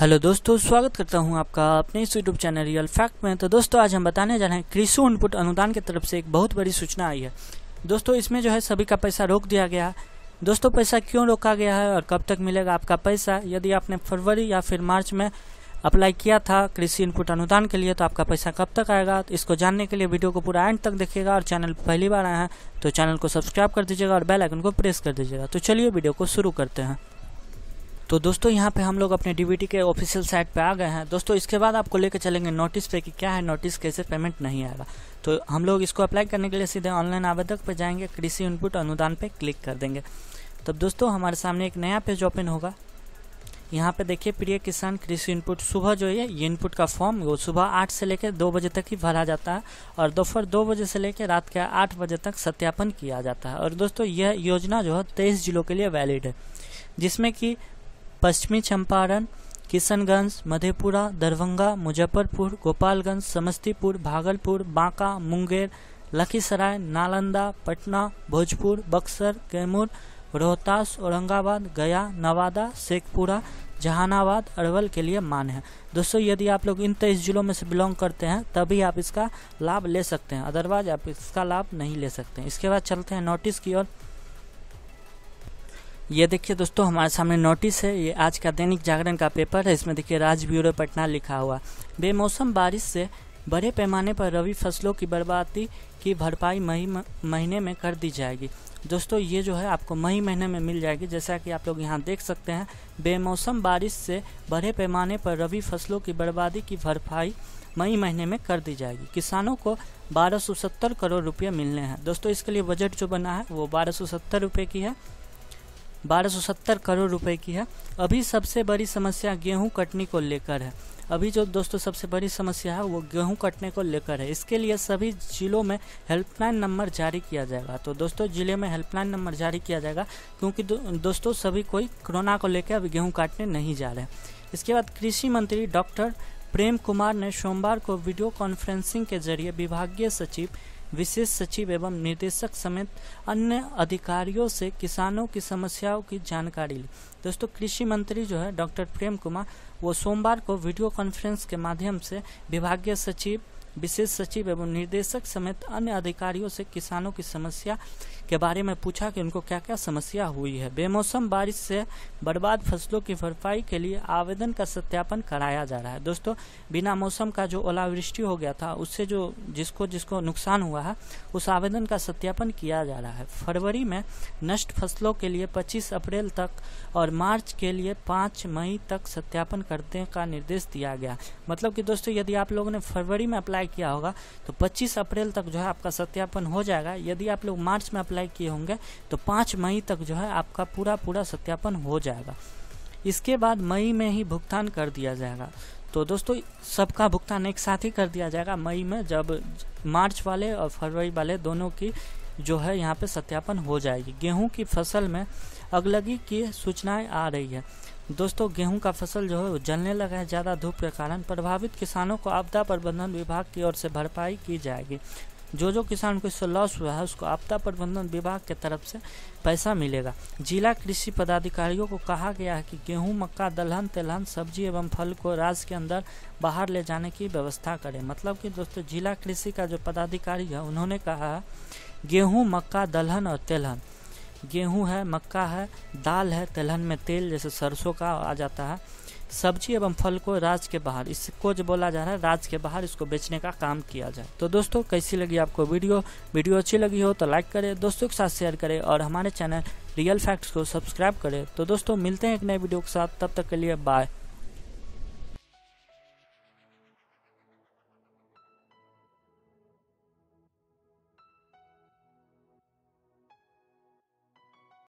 hello दोस्तों स्वागत करता हूं आपका अपने इस यूट्यूब चैनल रियल फैक्ट में तो दोस्तों आज हम बताने जा रहे हैं कृषि इनपुट अनुदान की तरफ से एक बहुत बड़ी सूचना आई है दोस्तों इसमें जो है सभी का पैसा रोक दिया गया है दोस्तों पैसा क्यों रोका गया है और कब तक मिलेगा आपका पैसा यदि आपने फरवरी या फिर मार्च में अप्लाई किया था कृषि इनपुट अनुदान के लिए तो आपका पैसा कब तक आएगा तो इसको जानने के लिए वीडियो को पूरा एंड तक देखिएगा और चैनल पहली बार आए हैं तो चैनल को सब्सक्राइब कर दीजिएगा और बेल आइकन को प्रेस कर दीजिएगा तो चलिए वीडियो को शुरू करते हैं तो दोस्तों यहाँ पे हम लोग अपने डी के ऑफिशियल साइट पे आ गए हैं दोस्तों इसके बाद आपको लेकर चलेंगे नोटिस पे कि क्या है नोटिस कैसे पेमेंट नहीं आएगा तो हम लोग इसको अप्लाई करने के लिए सीधे ऑनलाइन आवेदक पर जाएंगे कृषि इनपुट अनुदान पर क्लिक कर देंगे तब तो दोस्तों हमारे सामने एक नया पेज ओपन होगा यहाँ पे देखिए प्रिय किसान कृषि इनपुट सुबह जो है ये इनपुट का फॉर्म वो सुबह आठ से लेकर दो बजे तक ही भरा जाता है और दोपहर दो बजे से लेकर रात के आठ बजे तक सत्यापन किया जाता है और दोस्तों यह योजना जो है तेईस जिलों के लिए वैलिड है जिसमें कि पश्चिमी चंपारण किशनगंज मधेपुरा दरभंगा मुजफ्फरपुर गोपालगंज समस्तीपुर भागलपुर बांका मुंगेर लखीसराय नालंदा पटना भोजपुर बक्सर कैमूर रोहतास औरंगाबाद गया नवादा शेखपुरा जहानाबाद अरवल के लिए मान है दोस्तों यदि आप लोग इन तेईस जिलों में से बिलोंग करते हैं तभी आप इसका लाभ ले सकते हैं अदरवाइज आप इसका लाभ नहीं ले सकते हैं इसके बाद चलते हैं नोटिस की ओर ये देखिए दोस्तों हमारे सामने नोटिस है ये आज का दैनिक जागरण का पेपर है इसमें देखिए राज ब्यूरो पटना लिखा हुआ बेमौसम बारिश से बड़े पैमाने पर रबी फसलों की बर्बादी की भरपाई मई महीने में कर दी जाएगी दोस्तों ये जो है आपको मई महीने में मिल जाएगी जैसा कि आप लोग यहाँ देख सकते हैं बेमौसम बारिश से बड़े पैमाने पर रबी फसलों की बर्बादी की भरपाई मई महीने में कर दी जाएगी किसानों को बारह करोड़ रुपये मिलने हैं दोस्तों इसके लिए बजट जो बना है वो बारह सौ की है 1270 करोड़ रुपए की है अभी सबसे बड़ी समस्या गेहूं कटनी को लेकर है अभी जो दोस्तों सबसे बड़ी समस्या है वो गेहूं कटने को लेकर है इसके लिए सभी ज़िलों में हेल्पलाइन नंबर जारी किया जाएगा तो दोस्तों ज़िले में हेल्पलाइन नंबर जारी किया जाएगा क्योंकि दो, दोस्तों सभी कोई कोरोना को लेकर अभी गेहूँ काटने नहीं जा रहे इसके बाद कृषि मंत्री डॉक्टर प्रेम कुमार ने सोमवार को वीडियो कॉन्फ्रेंसिंग के जरिए विभागीय सचिव विशेष सचिव एवं निदेशक समेत अन्य अधिकारियों से किसानों की समस्याओं की जानकारी ली दोस्तों कृषि मंत्री जो है डॉक्टर प्रेम कुमार वो सोमवार को वीडियो कॉन्फ्रेंस के माध्यम से विभागीय सचिव विशेष सचिव एवं निर्देशक समेत अन्य अधिकारियों से किसानों की समस्या के बारे में पूछा कि उनको क्या क्या समस्या हुई है बेमौसम बारिश से बर्बाद फसलों की भरपाई के लिए आवेदन का सत्यापन कराया जा रहा है दोस्तों बिना मौसम का जो ओलावृष्टि हो गया था उससे जो जिसको जिसको नुकसान हुआ है उस आवेदन का सत्यापन किया जा रहा है फरवरी में नष्ट फसलों के लिए पच्चीस अप्रैल तक और मार्च के लिए पाँच मई तक सत्यापन करने का निर्देश दिया गया मतलब कि दोस्तों यदि आप लोगों ने फरवरी में अप्लाई अप्लाई किया होगा तो 25 अप्रैल तक जो है आपका सत्यापन हो जाएगा यदि आप लोग मार्च में अप्लाई किए होंगे तो 5 मई तक जो है आपका पूरा पूरा सत्यापन हो जाएगा इसके बाद मई में ही भुगतान कर दिया जाएगा तो दोस्तों सबका भुगतान एक साथ ही कर दिया जाएगा मई में जब मार्च वाले और फरवरी वाले दोनों की जो है यहाँ पे सत्यापन हो जाएगी गेहूं की फसल में अगलगी की सूचनाएं आ रही है दोस्तों गेहूं का फसल जो है जलने लगा है ज़्यादा धूप के कारण प्रभावित किसानों को आपदा प्रबंधन विभाग की ओर से भरपाई की जाएगी जो जो किसान को इससे लॉस हुआ है उसको आपदा प्रबंधन विभाग के तरफ से पैसा मिलेगा जिला कृषि पदाधिकारियों को कहा गया है कि गेहूं मक्का दलहन तेलहन सब्जी एवं फल को राज्य के अंदर बाहर ले जाने की व्यवस्था करें मतलब कि दोस्तों जिला कृषि का जो पदाधिकारी है उन्होंने कहा गेहूँ मक्का दलहन और तेलहन गेहूँ है मक्का है दाल है तेलहन में तेल जैसे सरसों का आ जाता है सब्जी एवं फल को राज के बाहर इसको जो बोला जा रहा है राज के बाहर इसको बेचने का काम किया जाए तो दोस्तों कैसी लगी आपको वीडियो वीडियो अच्छी लगी हो तो लाइक करें दोस्तों के साथ शेयर करें और हमारे चैनल रियल फैक्ट्स को सब्सक्राइब करें तो दोस्तों मिलते हैं एक नए वीडियो के साथ तब तक के लिए बाय